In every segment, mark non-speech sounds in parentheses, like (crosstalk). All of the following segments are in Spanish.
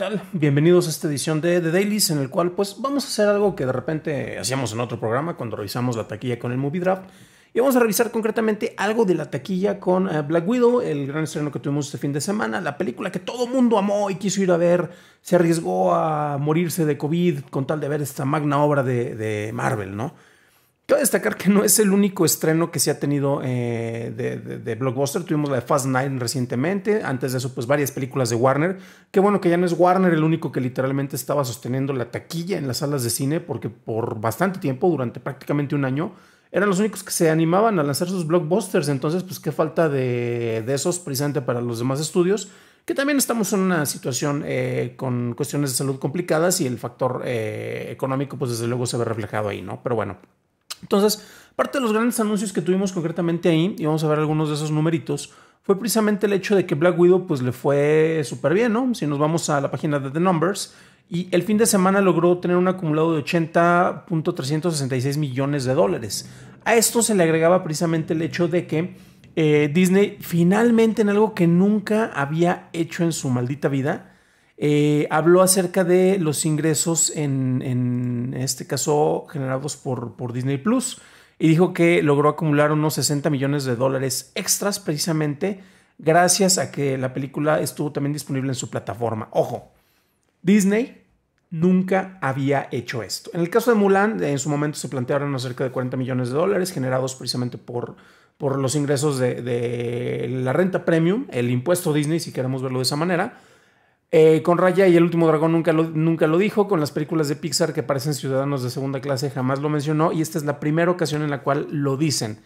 tal? Bienvenidos a esta edición de The Dailies en el cual pues vamos a hacer algo que de repente hacíamos en otro programa cuando revisamos la taquilla con el Movie Draft y vamos a revisar concretamente algo de la taquilla con eh, Black Widow, el gran estreno que tuvimos este fin de semana, la película que todo mundo amó y quiso ir a ver, se arriesgó a morirse de COVID con tal de ver esta magna obra de Marvel, ¿no? Quiero destacar que no es el único estreno que se ha tenido eh, de, blockbuster. Tuvimos la de Fast Nine recientemente. Antes de eso, pues varias películas de Warner. Qué bueno que ya no es Warner el único que literalmente estaba sosteniendo la taquilla en las salas de cine, porque por bastante tiempo, durante prácticamente un año, eran los únicos que se animaban a lanzar sus blockbusters. Entonces, pues qué falta de, esos precisamente para los demás estudios, que también estamos en una situación eh, con cuestiones de salud complicadas y el factor eh, económico, pues desde luego se ve reflejado ahí, ¿no? Pero bueno. Entonces, parte de los grandes anuncios que tuvimos concretamente ahí, y vamos a ver algunos de esos numeritos, fue precisamente el hecho de que Black Widow pues le fue súper bien, ¿no? Si nos vamos a la página de The Numbers, y el fin de semana logró tener un acumulado de 80.366 millones de dólares. A esto se le agregaba precisamente el hecho de que eh, Disney finalmente en algo que nunca había hecho en su maldita vida, eh, habló acerca de los ingresos en, este caso generados por, por, Disney Plus y dijo que logró acumular unos 60 millones de dólares extras precisamente gracias a que la película estuvo también disponible en su plataforma. Ojo, Disney nunca había hecho esto. En el caso de Mulan, en su momento se plantearon cerca de 40 millones de dólares generados precisamente por, por los ingresos de, de la renta premium, el impuesto Disney, si queremos verlo de esa manera eh, con Raya y el último dragón nunca lo, nunca lo dijo, con las películas de Pixar que parecen ciudadanos de segunda clase jamás lo mencionó y esta es la primera ocasión en la cual lo dicen.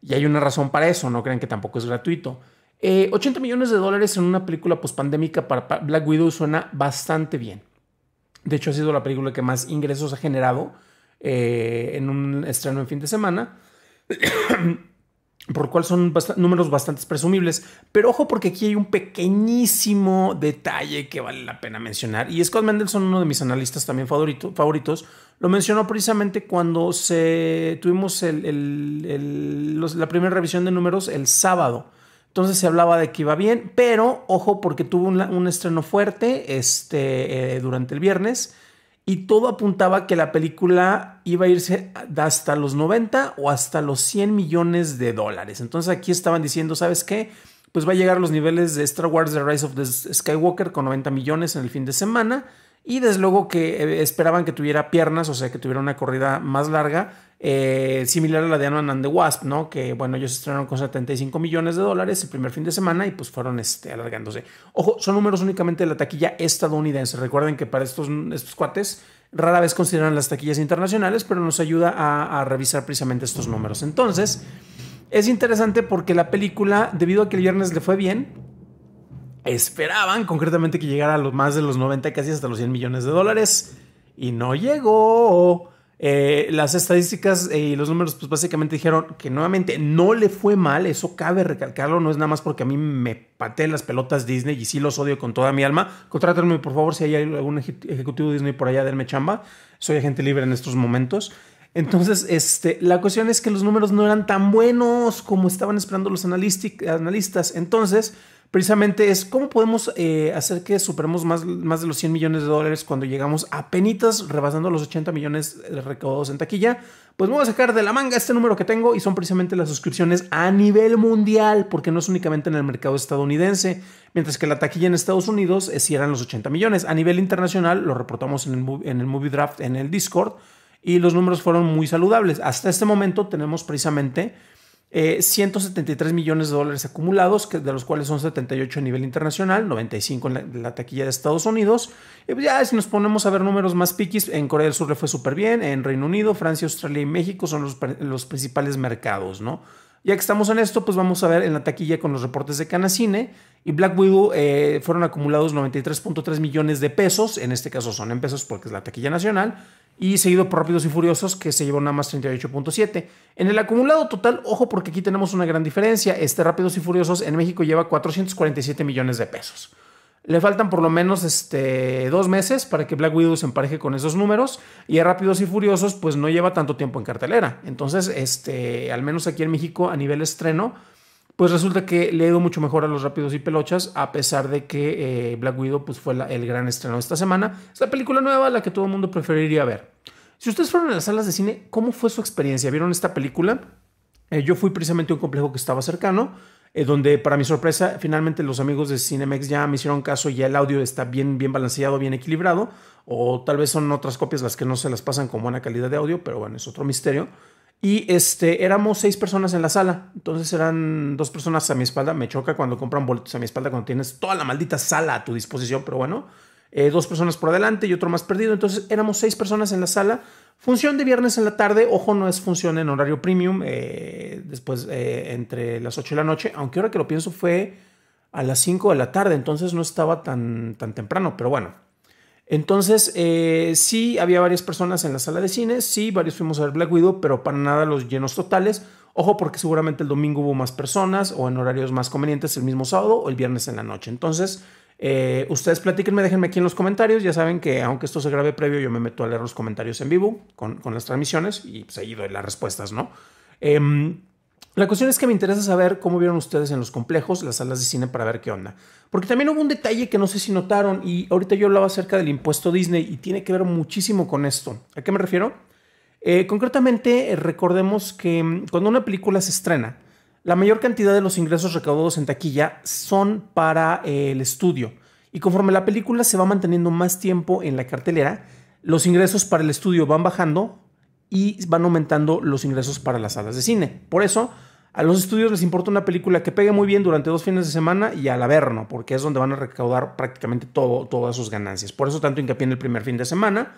Y hay una razón para eso, no crean que tampoco es gratuito. 80 eh, millones de dólares en una película pospandémica para Black Widow suena bastante bien. De hecho, ha sido la película que más ingresos ha generado eh, en un estreno en fin de semana. (clears throat) por cual son números bastante presumibles. Pero ojo porque aquí hay un pequeñísimo detalle que vale la pena mencionar. Y Scott Mendelson, uno de mis analistas también favoritos, lo mencionó precisamente cuando se, tuvimos la primera revisión de números el sábado. Entonces se hablaba de que iba bien, pero ojo porque tuvo un, estreno fuerte este, eh, durante el viernes y todo apuntaba que la película iba a irse hasta los 90 o hasta los 100 millones de dólares. Entonces aquí estaban diciendo, ¿sabes qué? Pues va a llegar a los niveles de Star Wars The Rise of the Skywalker con 90 millones en el fin de semana y desde luego que eh, esperaban que tuviera piernas, o sea, que tuviera una corrida más larga, eh, similar a la de Anon and the Wasp, ¿no? Que bueno, ellos estrenaron con 75 millones de dólares el primer fin de semana y pues fueron este, alargándose. Ojo, son números únicamente de la taquilla estadounidense. Recuerden que para estos, estos cuates rara vez consideran las taquillas internacionales, pero nos ayuda a, a revisar precisamente estos números. Entonces, es interesante porque la película, debido a que el viernes le fue bien, Esperaban concretamente que llegara a los más de los 90, casi hasta los 100 millones de dólares. Y no llegó. Eh, las estadísticas eh, y los números, pues básicamente dijeron que nuevamente no le fue mal. Eso cabe recalcarlo. No es nada más porque a mí me pateé las pelotas Disney y sí los odio con toda mi alma. Contrátenme, por favor, si hay algún ejecutivo Disney por allá, denme chamba. Soy agente libre en estos momentos. Entonces, este, la cuestión es que los números no eran tan buenos como estaban esperando los analistas. Entonces, precisamente es cómo podemos eh, hacer que superemos más, más de los 100 millones de dólares cuando llegamos a penitas rebasando los 80 millones recaudados en taquilla. Pues me voy a sacar de la manga este número que tengo y son precisamente las suscripciones a nivel mundial, porque no es únicamente en el mercado estadounidense, mientras que la taquilla en Estados Unidos es, eh, si eran los 80 millones. A nivel internacional, lo reportamos en el, en el Movie Draft, en el Discord, y los números fueron muy saludables. Hasta este momento tenemos precisamente 173 eh, millones de dólares acumulados, que, de los cuales son 78 a nivel internacional, 95 en la, taquilla de Estados Unidos. Pues ya si nos ponemos a ver números más piquis, en Corea del Sur le fue súper bien, en Reino Unido, Francia, Australia y México son los, los principales mercados, ¿no? Ya que estamos en esto, pues vamos a ver en la taquilla con los reportes de Canacine y Black Widow eh, fueron acumulados 93.3 millones de pesos, en este caso son en pesos porque es la taquilla nacional, y seguido por Rápidos y Furiosos que se llevó nada más 38.7. En el acumulado total, ojo porque aquí tenemos una gran diferencia, este Rápidos y Furiosos en México lleva 447 millones de pesos. Le faltan por lo menos este, dos meses para que Black Widow se empareje con esos números. Y a Rápidos y Furiosos, pues no lleva tanto tiempo en cartelera. Entonces, este, al menos aquí en México, a nivel estreno, pues resulta que le ha ido mucho mejor a los Rápidos y Pelochas, a pesar de que eh, Black Widow pues, fue el gran estreno de esta semana. Es la película nueva, la que todo el mundo preferiría ver. Si ustedes fueron a las salas de cine, ¿cómo fue su experiencia? ¿Vieron esta película? Eh, yo fui precisamente a un complejo que estaba cercano eh, donde para mi sorpresa finalmente los amigos de Cinemex ya me hicieron caso, y el audio está bien, bien balanceado, bien equilibrado, o tal vez son otras copias las que no se las pasan con buena calidad de audio, pero bueno, es otro misterio. Y este, éramos seis personas en la sala, entonces eran dos personas a mi espalda, me choca cuando compran boletos a mi espalda, cuando tienes toda la maldita sala a tu disposición, pero bueno, eh, dos personas por adelante y otro más perdido, entonces éramos seis personas en la sala, Función de viernes en la tarde, ojo, no es función en horario premium, eh, después eh, entre las 8 de la noche, aunque ahora que lo pienso fue a las 5 de la tarde, entonces no estaba tan, tan temprano, pero bueno. Entonces, eh, sí había varias personas en la sala de cine, sí, varios fuimos a ver Black Widow, pero para nada los llenos totales. Ojo, porque seguramente el domingo hubo más personas o en horarios más convenientes el mismo sábado o el viernes en la noche. Entonces, eh, ustedes platíquenme, déjenme aquí en los comentarios. Ya saben que aunque esto se grabe previo, yo me meto a leer los comentarios en vivo con, las transmisiones y seguido pues, las respuestas, ¿no? Em, la cuestión es que me interesa saber cómo vieron ustedes en los complejos las salas de cine para ver qué onda. Porque también hubo un detalle que no sé si notaron y ahorita yo hablaba acerca del impuesto Disney y tiene que ver muchísimo con esto. ¿A qué me refiero? Eh, concretamente, recordemos que mm, cuando una película se estrena, la mayor cantidad de los ingresos recaudados en taquilla son para eh, el estudio. Y conforme la película se va manteniendo más tiempo en la cartelera, los ingresos para el estudio van bajando y van aumentando los ingresos para las salas de cine. Por eso, a los estudios les importa una película que pegue muy bien durante dos fines de semana y al averno, porque es donde van a recaudar prácticamente todo, todas sus ganancias. Por eso tanto hincapié en el primer fin de semana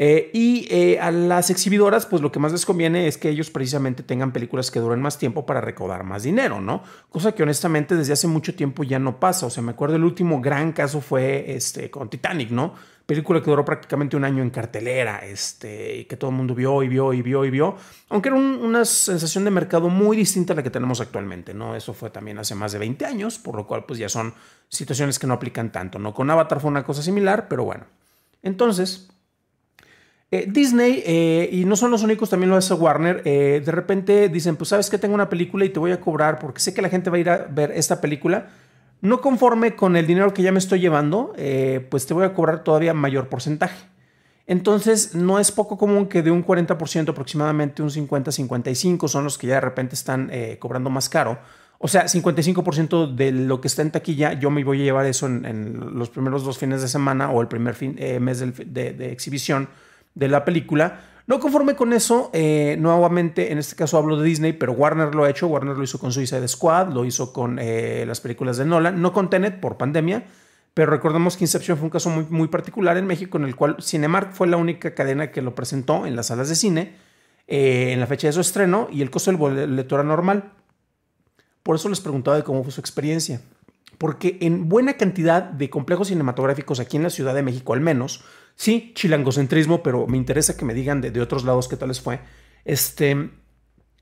eh, y eh, a las exhibidoras, pues lo que más les conviene es que ellos precisamente tengan películas que duren más tiempo para recaudar más dinero, ¿no? Cosa que honestamente desde hace mucho tiempo ya no pasa. O sea, me acuerdo el último gran caso fue este, con Titanic, ¿no? Película que duró prácticamente un año en cartelera, este, y que todo el mundo vio y vio y vio y vio. Aunque era una sensación de mercado muy distinta a la que tenemos actualmente, ¿no? Eso fue también hace más de 20 años, por lo cual pues ya son situaciones que no aplican tanto, ¿no? Con Avatar fue una cosa similar, pero bueno. Entonces, eh, Disney, eh, y no son los únicos, también lo hace Warner, eh, de repente dicen, pues sabes que tengo una película y te voy a cobrar porque sé que la gente va a ir a ver esta película. No conforme con el dinero que ya me estoy llevando, pues te voy a cobrar todavía mayor porcentaje. Entonces, no es poco común que de un 40% aproximadamente, un 50-55 son los que ya de repente están cobrando más caro. O sea, 55% de lo que está en taquilla, yo me voy a llevar eso en, los primeros dos fines de semana o el primer mes de exhibición de la película. No conforme con eso, eh, nuevamente, en este caso hablo de Disney, pero Warner lo ha hecho. Warner lo hizo con Suicide Squad, lo hizo con eh, las películas de Nolan, no con Tenet por pandemia. Pero recordemos que Inception fue un caso muy, muy particular en México, en el cual Cinemark fue la única cadena que lo presentó en las salas de cine eh, en la fecha de su estreno y el costo del boleto era normal. Por eso les preguntaba de cómo fue su experiencia. Porque en buena cantidad de complejos cinematográficos aquí en la Ciudad de México, al menos, sí, chilangocentrismo, pero me interesa que me digan de, otros lados qué tal les fue. Este,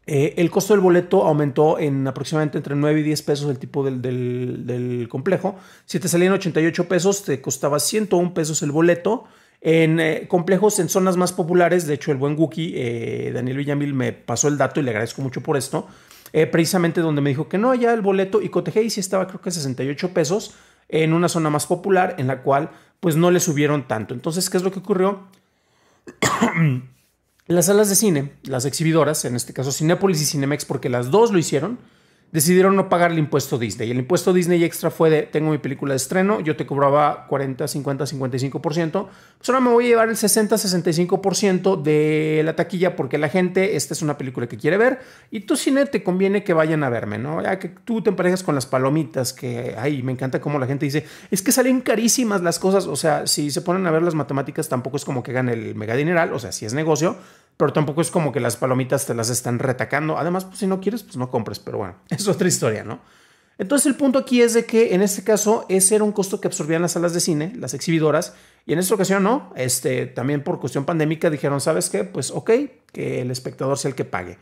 eh, el costo del boleto aumentó en aproximadamente entre 9 y 10 pesos el tipo del, complejo. Si te salían 88 pesos, te costaba 101 pesos el boleto. En eh, complejos en zonas más populares, de hecho el buen Wookie, eh, Daniel Villamil, me pasó el dato y le agradezco mucho por esto, precisamente donde me dijo que no, ya el boleto y cotejé y sí estaba creo que 68 pesos en una zona más popular en la cual pues no le subieron tanto. Entonces, ¿qué es lo que ocurrió? (clears throat) las salas de cine, las exhibidoras, en este caso Cinépolis y Cinemex, porque las dos lo hicieron, decidieron no pagar el impuesto Disney. El impuesto Disney extra fue de, tengo mi película de estreno, yo te cobraba 40, 50, 55%, pues ahora me voy a llevar el 60, 65% de la taquilla porque la gente, esta es una película que quiere ver y tu cine te conviene que vayan a verme, ¿no? Ya que tú te emparejas con las palomitas, que, ay, me encanta cómo la gente dice, es que salen carísimas las cosas, o sea, si se ponen a ver las matemáticas tampoco es como que gane el mega dineral, o sea, si es negocio, pero tampoco es como que las palomitas te las están retacando. Además, pues, si no quieres, pues no compres, pero bueno, (laughs) es otra historia, ¿no? Entonces el punto aquí es de que en este caso ese era un costo que absorbían las salas de cine, las exhibidoras, y en esta ocasión no, este, también por cuestión pandémica dijeron, ¿sabes qué? Pues ok, que el espectador sea el que pague.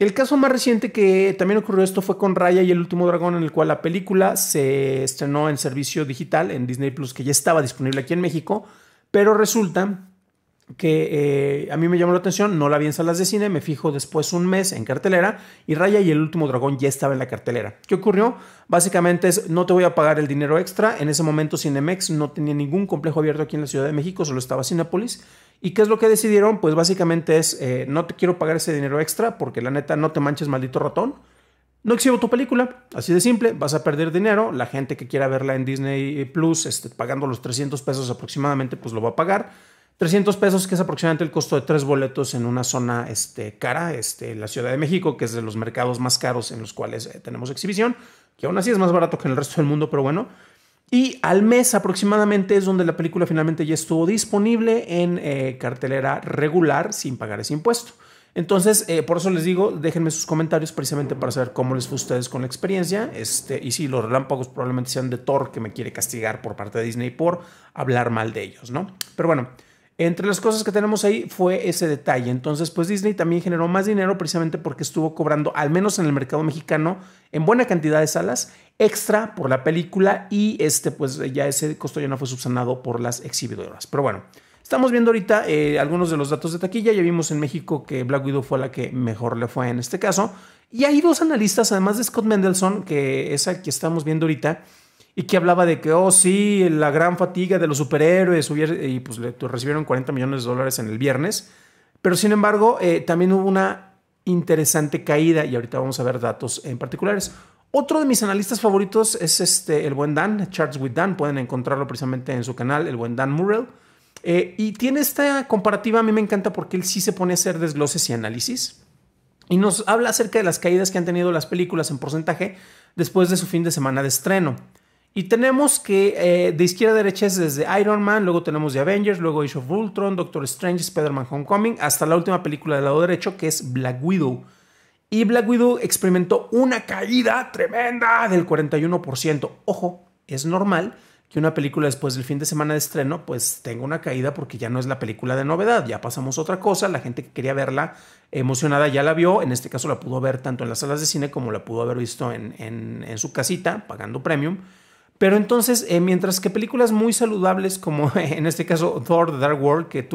El caso más reciente que también ocurrió esto fue con Raya y el último dragón, en el cual la película se estrenó en servicio digital en Disney Plus, que ya estaba disponible aquí en México, pero resulta que eh, a mí me llamó la atención, no la vi en salas de cine, me fijo después un mes en cartelera y Raya y el último dragón ya estaba en la cartelera. ¿Qué ocurrió? Básicamente es, no te voy a pagar el dinero extra, en ese momento Cinemex no tenía ningún complejo abierto aquí en la Ciudad de México, solo estaba Sinápolis. ¿Y qué es lo que decidieron? Pues básicamente es, eh, no te quiero pagar ese dinero extra porque la neta no te manches maldito ratón. No exhibo tu película, así de simple, vas a perder dinero, la gente que quiera verla en Disney Plus, este, pagando los 300 pesos aproximadamente, pues lo va a pagar 300 pesos, que es aproximadamente el costo de tres boletos en una zona este, cara, este, la Ciudad de México, que es de los mercados más caros en los cuales eh, tenemos exhibición, que aún así es más barato que en el resto del mundo, pero bueno. Y al mes aproximadamente es donde la película finalmente ya estuvo disponible en eh, cartelera regular sin pagar ese impuesto. Entonces, eh, por eso les digo, déjenme sus comentarios precisamente para saber cómo les fue a ustedes con la experiencia. Este, y si sí, los relámpagos probablemente sean de Thor, que me quiere castigar por parte de Disney por hablar mal de ellos, ¿no? Pero bueno, entre las cosas que tenemos ahí fue ese detalle. Entonces, pues Disney también generó más dinero precisamente porque estuvo cobrando, al menos en el mercado mexicano, en buena cantidad de salas extra por la película y este, pues ya ese costo ya no fue subsanado por las exhibidoras. Pero bueno, estamos viendo ahorita eh, algunos de los datos de taquilla. Ya vimos en México que Black Widow fue la que mejor le fue en este caso. Y hay dos analistas, además de Scott Mendelssohn, que es el que estamos viendo ahorita y que hablaba de que, oh, sí, la gran fatiga de los superhéroes, y pues, pues recibieron 40 millones de dólares en el viernes. Pero sin embargo, eh, también hubo una interesante caída y ahorita vamos a ver datos en particulares. Otro de mis analistas favoritos es este, el buen Dan, Charts with Dan. Pueden encontrarlo precisamente en su canal, el buen Dan Murrell. Eh, y tiene esta comparativa, a mí me encanta porque él sí se pone a hacer desgloses y análisis. Y nos habla acerca de las caídas que han tenido las películas en porcentaje después de su fin de semana de estreno. Y tenemos que eh, de izquierda a derecha es desde Iron Man, luego tenemos The Avengers, luego Age of Ultron, Doctor Strange, Spider-Man Homecoming, hasta la última película del lado derecho que es Black Widow. Y Black Widow experimentó una caída tremenda del 41%. Ojo, es normal que una película después del fin de semana de estreno pues tenga una caída porque ya no es la película de novedad, ya pasamos otra cosa, la gente que quería verla emocionada ya la vio, en este caso la pudo ver tanto en las salas de cine como la pudo haber visto en su casita pagando premium pero entonces, eh, mientras que películas muy saludables, como (laughs) en este caso Thor, The Dark World, que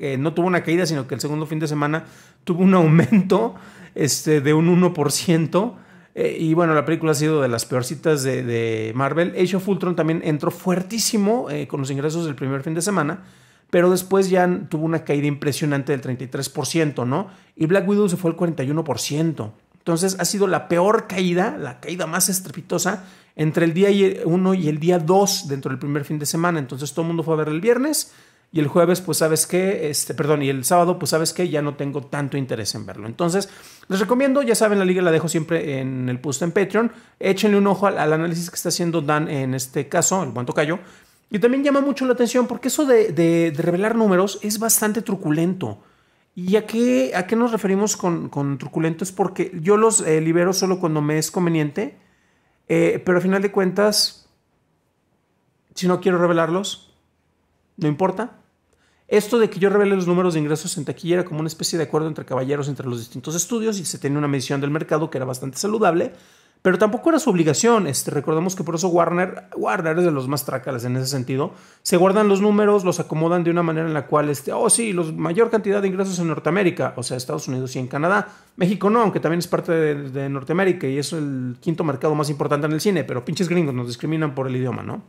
eh, no tuvo una caída, sino que el segundo fin de semana tuvo un aumento este, de un 1%, eh, y bueno, la película ha sido de las peorcitas de, de Marvel. Age of Ultron también entró fuertísimo con los ingresos del primer fin de semana, pero después ya tuvo una caída impresionante del 33%, ¿no? Y Black Widow se fue al 41%. Entonces ha sido la peor caída, la caída más estrepitosa entre el día 1 y el día 2 dentro del primer fin de semana. Entonces todo el mundo fue a ver el viernes y el jueves, pues sabes que, este, perdón, y el sábado, pues sabes que ya no tengo tanto interés en verlo. Entonces les recomiendo, ya saben, la liga la dejo siempre en el post en Patreon. Échenle un ojo al, análisis que está haciendo Dan en este caso, el buen cayó Y también llama mucho la atención porque eso de revelar números es bastante truculento. ¿Y a qué, a qué nos referimos con, con truculentos? Porque yo los eh, libero solo cuando me es conveniente, eh, pero al final de cuentas, si no quiero revelarlos, no importa. Esto de que yo revele los números de ingresos en taquilla era como una especie de acuerdo entre caballeros entre los distintos estudios y se tenía una medición del mercado que era bastante saludable, pero tampoco era su obligación. Este, recordemos que por eso Warner, Warner es de los más trácales en ese sentido. Se guardan los números, los acomodan de una manera en la cual, este, oh sí, la mayor cantidad de ingresos en Norteamérica, o sea, Estados Unidos y en Canadá. México no, aunque también es parte de, Norteamérica y es el quinto mercado más importante en el cine, pero pinches gringos nos discriminan por el idioma, ¿no?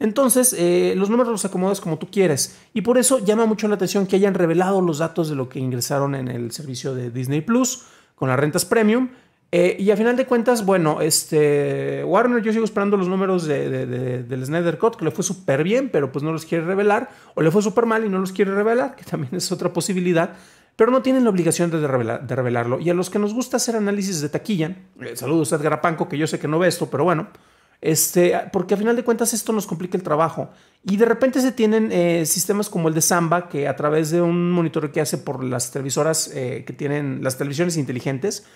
Entonces, eh, los números los acomodas como tú quieres. Y por eso llama mucho la atención que hayan revelado los datos de lo que ingresaron en el servicio de Disney Plus con las rentas premium eh, y a final de cuentas, bueno, este Warner, yo sigo esperando los números de, de, de, del Snyder Cut, que le fue súper bien, pero pues no los quiere revelar, o le fue súper mal y no los quiere revelar, que también es otra posibilidad, pero no tienen la obligación de, revelar, de revelarlo. Y a los que nos gusta hacer análisis de taquilla, eh, saludos a Edgar Apanco, que yo sé que no ve esto, pero bueno, este, porque a final de cuentas esto nos complica el trabajo. Y de repente se tienen eh, sistemas como el de Samba, que a través de un monitor que hace por las televisoras eh, que tienen las televisiones inteligentes,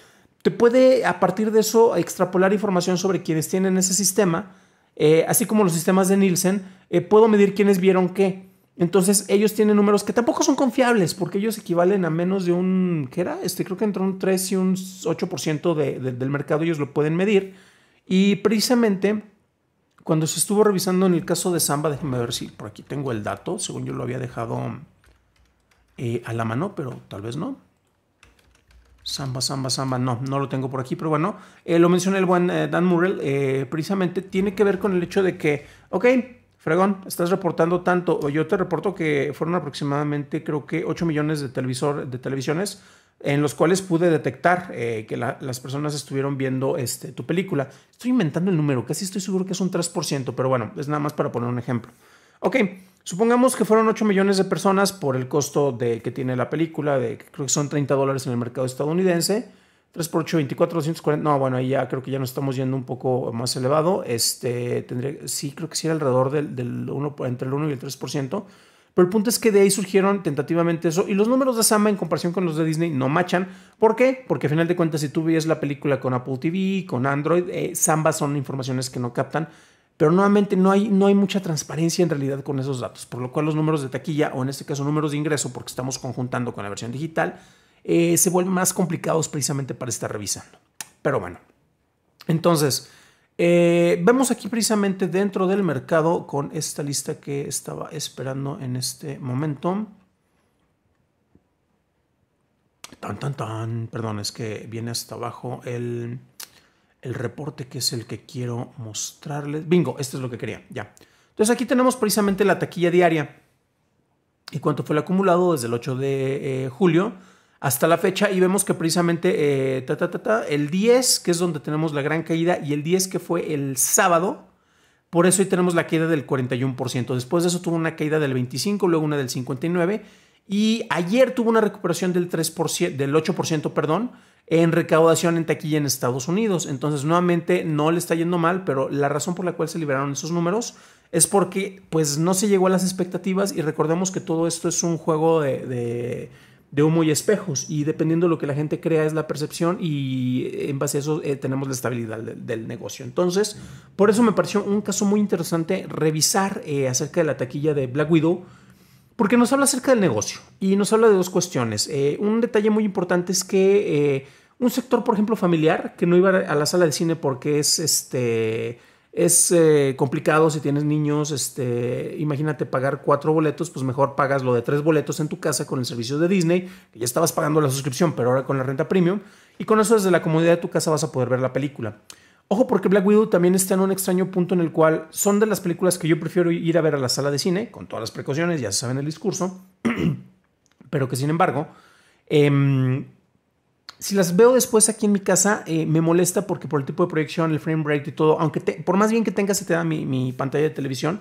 te puede a partir de eso extrapolar información sobre quienes tienen ese sistema, eh, así como los sistemas de Nielsen, eh, puedo medir quiénes vieron qué. Entonces ellos tienen números que tampoco son confiables porque ellos equivalen a menos de un, ¿qué era? Este, creo que entre un 3 y un 8% del mercado ellos lo pueden medir. Y precisamente cuando se estuvo revisando en el caso de Samba, déjenme ver si por aquí tengo el dato, según yo lo había dejado eh, a la mano, pero tal vez no. Samba, samba, samba, no, no lo tengo por aquí, pero bueno, eh, lo mencioné el buen eh, Dan Murrell, eh, precisamente tiene que ver con el hecho de que, ok, fregón, estás reportando tanto, yo te reporto que fueron aproximadamente creo que 8 millones de, televisor, de televisiones en los cuales pude detectar que las personas estuvieron viendo este, tu película. Estoy inventando el número, casi estoy seguro que es un 3%, pero bueno, es nada más para poner un ejemplo. Ok, Supongamos que fueron 8 millones de personas por el costo de, que tiene la película, de creo que son 30 dólares en el mercado estadounidense. 3 por 8, 24, 240. No, bueno, ahí ya creo que ya nos estamos yendo un poco más elevado. Este, tendría, sí, creo que sí era alrededor del, 1, entre el 1 y el 3%. Pero el punto es que de ahí surgieron tentativamente eso. Y los números de Samba en comparación con los de Disney no machan. ¿Por qué? Porque al final de cuentas, si tú ves la película con Apple TV, con Android, eh, Samba son informaciones que no captan pero nuevamente no hay, no hay mucha transparencia en realidad con esos datos, por lo cual los números de taquilla, o en este caso números de ingreso, porque estamos conjuntando con la versión digital, eh, se vuelven más complicados precisamente para estar revisando. Pero bueno, entonces, eh, vemos aquí precisamente dentro del mercado con esta lista que estaba esperando en este momento. Tan, tan, tan, perdón, es que viene hasta abajo el el reporte que es el que quiero mostrarles. Bingo, esto es lo que quería, ya. Entonces aquí tenemos precisamente la taquilla diaria y cuánto fue el acumulado desde el 8 de eh, julio hasta la fecha y vemos que precisamente eh, el 10, que es donde tenemos la gran caída, y el 10 que fue el sábado, por eso hoy tenemos la caída del 41%. Después de eso tuvo una caída del 25, luego una del 59 y ayer tuvo una recuperación del 3%, del 8%, perdón, en recaudación en taquilla en Estados Unidos. Entonces, nuevamente, no le está yendo mal, pero la razón por la cual se liberaron esos números es porque pues no se llegó a las expectativas y recordemos que todo esto es un juego de, de, humo y espejos y dependiendo de lo que la gente crea es la percepción y en base a eso eh, tenemos la estabilidad del negocio. Entonces, por eso me pareció un caso muy interesante revisar eh, acerca de la taquilla de Black Widow porque nos habla acerca del negocio y nos habla de dos cuestiones. Eh, un detalle muy importante es que eh, un sector, por ejemplo, familiar, que no iba a la sala de cine porque es este es eh, complicado si tienes niños, este, imagínate pagar cuatro boletos, pues mejor pagas lo de tres boletos en tu casa con el servicio de Disney, que ya estabas pagando la suscripción, pero ahora con la renta premium, y con eso desde la comodidad de tu casa vas a poder ver la película. Ojo porque Black Widow también está en un extraño punto en el cual son de las películas que yo prefiero ir a ver a la sala de cine, con todas las precauciones, ya se saben el discurso, (clears throat) pero que sin embargo, em, si las veo después aquí en mi casa, eh, me molesta porque por el tipo de proyección, el frame rate y todo, aunque te, por más bien que tenga se te da mi pantalla de televisión,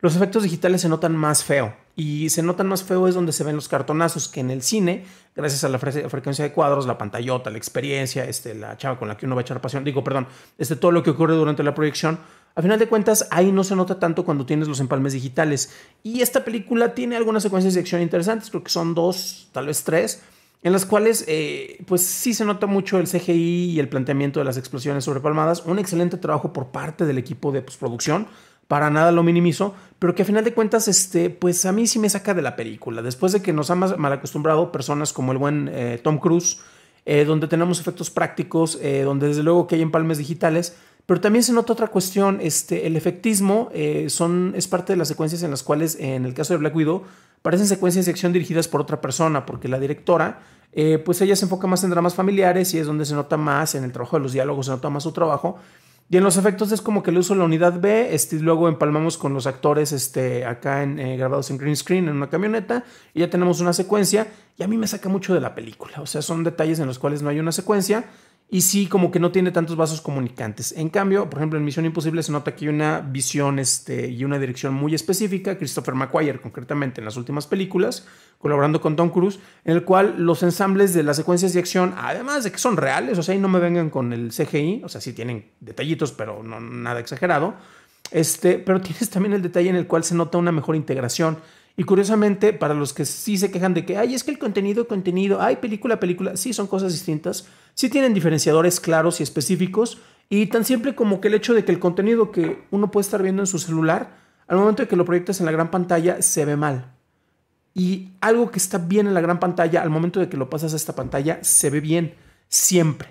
los efectos digitales se notan más feo. Y se notan más feo es donde se ven los cartonazos, que en el cine, gracias a la frecuencia de cuadros, la pantallota, la experiencia, este, la chava con la que uno va a echar pasión, digo, perdón, este, todo lo que ocurre durante la proyección, a final de cuentas, ahí no se nota tanto cuando tienes los empalmes digitales. Y esta película tiene algunas secuencias de acción interesantes, creo que son dos, tal vez tres, en las cuales eh, pues sí se nota mucho el CGI y el planteamiento de las explosiones sobrepalmadas. Un excelente trabajo por parte del equipo de postproducción para nada lo minimizo, pero que a final de cuentas, este, pues a mí sí me saca de la película. Después de que nos ha mal acostumbrado personas como el buen eh, Tom Cruise, eh, donde tenemos efectos prácticos, eh, donde desde luego que hay empalmes digitales, pero también se nota otra cuestión, este, el efectismo son, es parte de las secuencias en las cuales, en el caso de Black Widow, parecen secuencias de acción dirigidas por otra persona, porque la directora, pues ella se enfoca más en dramas familiares y es donde se nota más en el trabajo de los diálogos, se nota más su trabajo, y en los efectos es como que le uso la unidad B, este, luego empalmamos con los actores este, acá en, eh, grabados en green screen en una camioneta y ya tenemos una secuencia y a mí me saca mucho de la película, o sea, son detalles en los cuales no hay una secuencia y sí como que no tiene tantos vasos comunicantes. En cambio, por ejemplo, en Misión Imposible se nota que una visión este, y una dirección muy específica, Christopher McQuire concretamente en las últimas películas, colaborando con Tom Cruise, en el cual los ensambles de las secuencias de acción, además de que son reales, o sea, y no me vengan con el CGI, o sea, sí tienen detallitos, pero no nada exagerado, este, pero (laughs) tienes también el detalle en el cual se nota una mejor integración y curiosamente, para los que sí se quejan de que, ay, es que el contenido, contenido, ay, película, película, sí son cosas distintas, sí tienen diferenciadores claros y específicos, y tan simple como que el hecho de que el contenido que uno puede estar viendo en su celular, al momento de que lo proyectas en la gran pantalla, se ve mal. Y algo que está bien en la gran pantalla, al momento de que lo pasas a esta pantalla, se ve bien, siempre.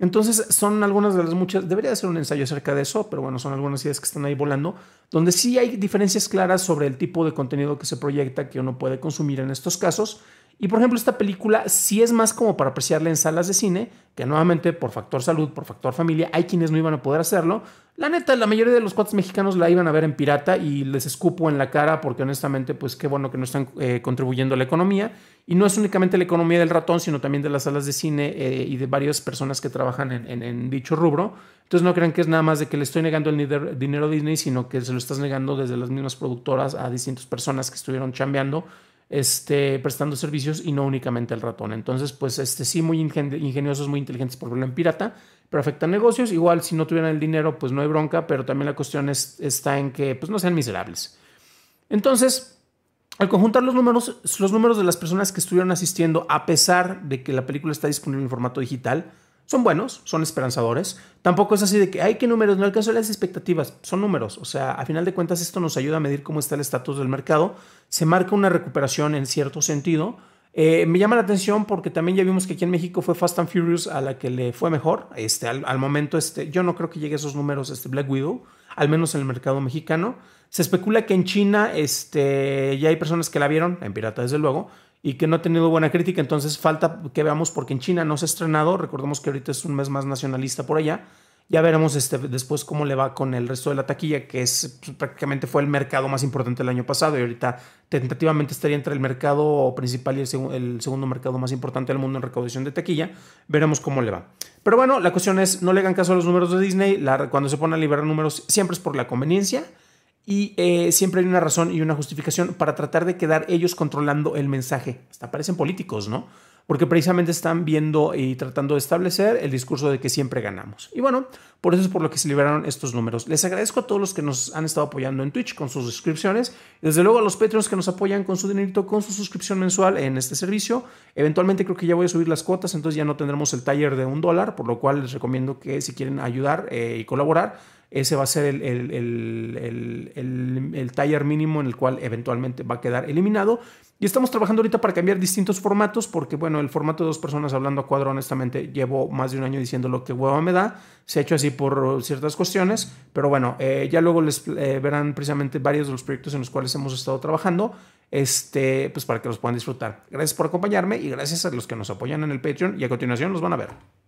Entonces son algunas de las muchas, debería hacer un ensayo acerca de eso, pero bueno, son algunas ideas que están ahí volando, donde sí hay diferencias claras sobre el tipo de contenido que se proyecta que uno puede consumir en estos casos y por ejemplo, esta película sí es más como para apreciarla en salas de cine, que nuevamente por factor salud, por factor familia, hay quienes no iban a poder hacerlo. La neta, la mayoría de los cuates mexicanos la iban a ver en pirata y les escupo en la cara porque honestamente, pues qué bueno que no están eh, contribuyendo a la economía. Y no es únicamente la economía del ratón, sino también de las salas de cine eh, y de varias personas que trabajan en, en, dicho rubro. Entonces no crean que es nada más de que le estoy negando el dinero a Disney, sino que se lo estás negando desde las mismas productoras a distintas personas que estuvieron chambeando este, prestando servicios y no únicamente el ratón. Entonces, pues este, sí, muy ingeniosos, muy inteligentes por verlo en pirata, pero afectan negocios. Igual, si no tuvieran el dinero, pues no hay bronca, pero también la cuestión está en que pues, no sean miserables. Entonces, al conjuntar los números, los números de las personas que estuvieron asistiendo, a pesar de que la película está disponible en formato digital, son buenos, son esperanzadores. Tampoco es así de que, hay que números, no alcanzó las expectativas, son números. O sea, a final de cuentas esto nos ayuda a medir cómo está el estatus del mercado. Se marca una recuperación en cierto sentido. Eh, me llama la atención porque también ya vimos que aquí en México fue Fast and Furious a la que le fue mejor. Este, al, momento, este, yo no creo que llegue a esos números este Black Widow, al menos en el mercado mexicano. Se especula que en China este, ya hay personas que la vieron, en pirata desde luego, y que no ha tenido buena crítica, entonces falta que veamos porque en China no se ha estrenado, recordemos que ahorita es un mes más nacionalista por allá, ya veremos este, después cómo le va con el resto de la taquilla, que es pues, prácticamente fue el mercado más importante el año pasado y ahorita tentativamente estaría entre el mercado principal y el, segundo mercado más importante del mundo en recaudación de taquilla. Veremos cómo le va. Pero bueno, la cuestión es, no le hagan caso a los números de Disney, cuando se ponen a liberar números siempre es por la conveniencia y eh, siempre hay una razón y una justificación para tratar de quedar ellos controlando el mensaje. Hasta parecen políticos, ¿no? Porque precisamente están viendo y tratando de establecer el discurso de que siempre ganamos. Y bueno, por eso es por lo que se liberaron estos números. Les agradezco a todos los que nos han estado apoyando en Twitch con sus suscripciones. Desde luego a los Patreons que nos apoyan con su dinerito, con su suscripción mensual en este servicio. Eventualmente creo que ya voy a subir las cuotas, entonces ya no tendremos el taller de un dólar, por lo cual les recomiendo que si quieren ayudar eh, y colaborar, ese va a ser el, el, taller mínimo en el cual eventualmente va a quedar eliminado. Y estamos trabajando ahorita para cambiar distintos formatos, porque bueno, el formato de dos personas hablando a cuadro, honestamente, llevo más de un año diciendo lo que hueva me da. Se ha hecho así por ciertas cuestiones, pero bueno, eh, ya luego les eh, verán precisamente varios de los proyectos en los cuales hemos estado trabajando este, pues para que los puedan disfrutar. Gracias por acompañarme y gracias a los que nos apoyan en el Patreon y a continuación los van a ver.